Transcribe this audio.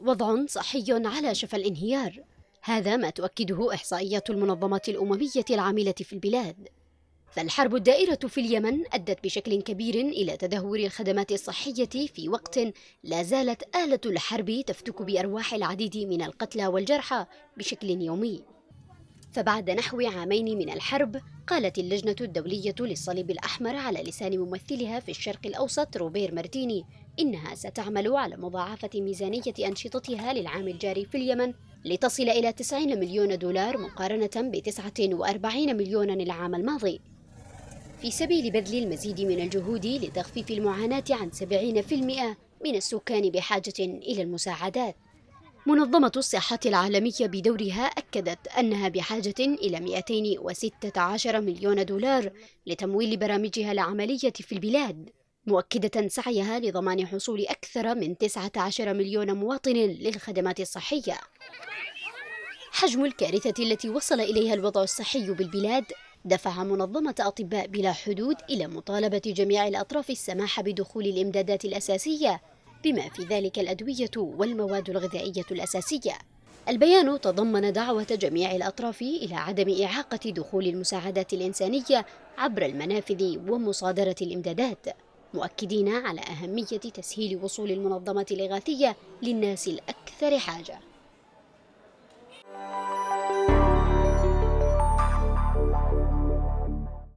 وضع صحي على شفا الانهيار هذا ما تؤكده إحصائيات المنظمة الأممية العاملة في البلاد فالحرب الدائرة في اليمن أدت بشكل كبير إلى تدهور الخدمات الصحية في وقت لا زالت آلة الحرب تفتك بأرواح العديد من القتلى والجرحى بشكل يومي فبعد نحو عامين من الحرب قالت اللجنة الدولية للصليب الأحمر على لسان ممثلها في الشرق الأوسط روبير مارتيني إنها ستعمل على مضاعفة ميزانية أنشطتها للعام الجاري في اليمن لتصل إلى 90 مليون دولار مقارنة ب 49 مليونا العام الماضي في سبيل بذل المزيد من الجهود لتخفيف المعاناة عن 70% من السكان بحاجة إلى المساعدات منظمة الصحة العالمية بدورها أكدت أنها بحاجة إلى 216 مليون دولار لتمويل برامجها العملية في البلاد مؤكدة سعيها لضمان حصول أكثر من 19 مليون مواطن للخدمات الصحية حجم الكارثة التي وصل إليها الوضع الصحي بالبلاد دفع منظمة أطباء بلا حدود إلى مطالبة جميع الأطراف السماح بدخول الإمدادات الأساسية بما في ذلك الأدوية والمواد الغذائية الأساسية البيان تضمن دعوة جميع الأطراف إلى عدم إعاقة دخول المساعدات الإنسانية عبر المنافذ ومصادرة الإمدادات مؤكدين على أهمية تسهيل وصول المنظمة الإغاثية للناس الأكثر حاجة